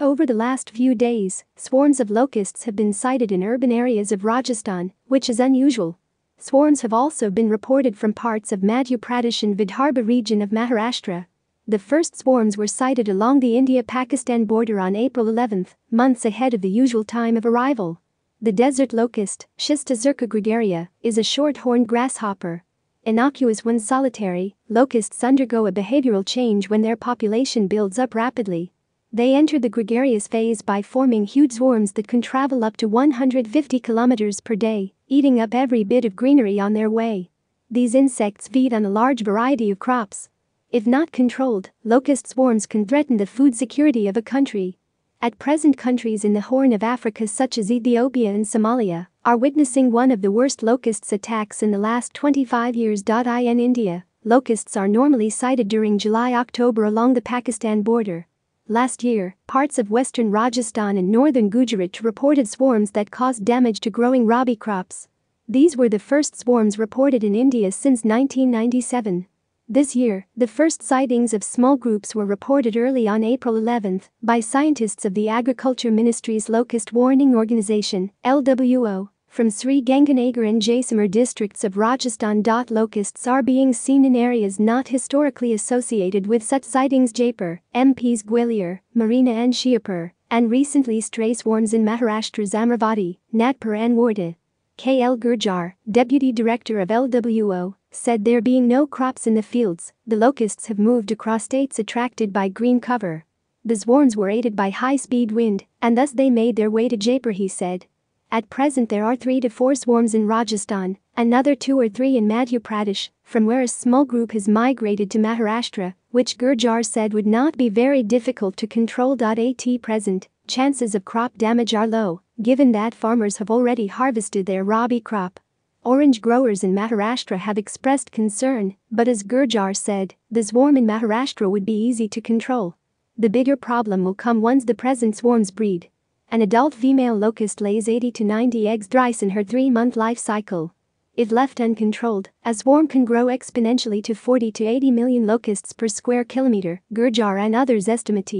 Over the last few days, swarms of locusts have been sighted in urban areas of Rajasthan, which is unusual. Swarms have also been reported from parts of Madhya Pradesh and Vidarbha region of Maharashtra. The first swarms were sighted along the India-Pakistan border on April 11, months ahead of the usual time of arrival. The desert locust, Schista gregaria, is a short-horned grasshopper. Innocuous when solitary, locusts undergo a behavioral change when their population builds up rapidly. They enter the gregarious phase by forming huge swarms that can travel up to 150 kilometers per day, eating up every bit of greenery on their way. These insects feed on a large variety of crops. If not controlled, locust swarms can threaten the food security of a country. At present countries in the Horn of Africa such as Ethiopia and Somalia are witnessing one of the worst locusts attacks in the last 25 years. In India, locusts are normally sighted during July-October along the Pakistan border, Last year, parts of western Rajasthan and northern Gujarat reported swarms that caused damage to growing rabi crops. These were the first swarms reported in India since 1997. This year, the first sightings of small groups were reported early on April 11 by scientists of the Agriculture Ministry's Locust Warning Organization, LWO from Sri Ganganagar and Jaisalmer districts of Rajasthan. Locusts are being seen in areas not historically associated with such sightings. Jaipur, MPs Gwalior, Marina and Shiapur, and recently stray swarms in Maharashtra's Amravati, Nagpur and Warda. K.L. Gurjar, deputy director of LWO, said there being no crops in the fields, the locusts have moved across states attracted by green cover. The swarms were aided by high-speed wind, and thus they made their way to Jaipur he said. At present there are 3 to 4 swarms in Rajasthan, another 2 or 3 in Madhya Pradesh, from where a small group has migrated to Maharashtra, which Gurjar said would not be very difficult to control. At present, chances of crop damage are low, given that farmers have already harvested their Rabi crop. Orange growers in Maharashtra have expressed concern, but as Gurjar said, the swarm in Maharashtra would be easy to control. The bigger problem will come once the present swarms breed an adult female locust lays 80 to 90 eggs thrice in her three-month life cycle. If left uncontrolled, a swarm can grow exponentially to 40 to 80 million locusts per square kilometer, Gurjar and others estimate.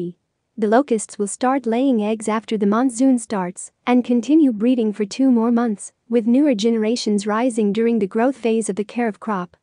The locusts will start laying eggs after the monsoon starts and continue breeding for two more months, with newer generations rising during the growth phase of the care of crop.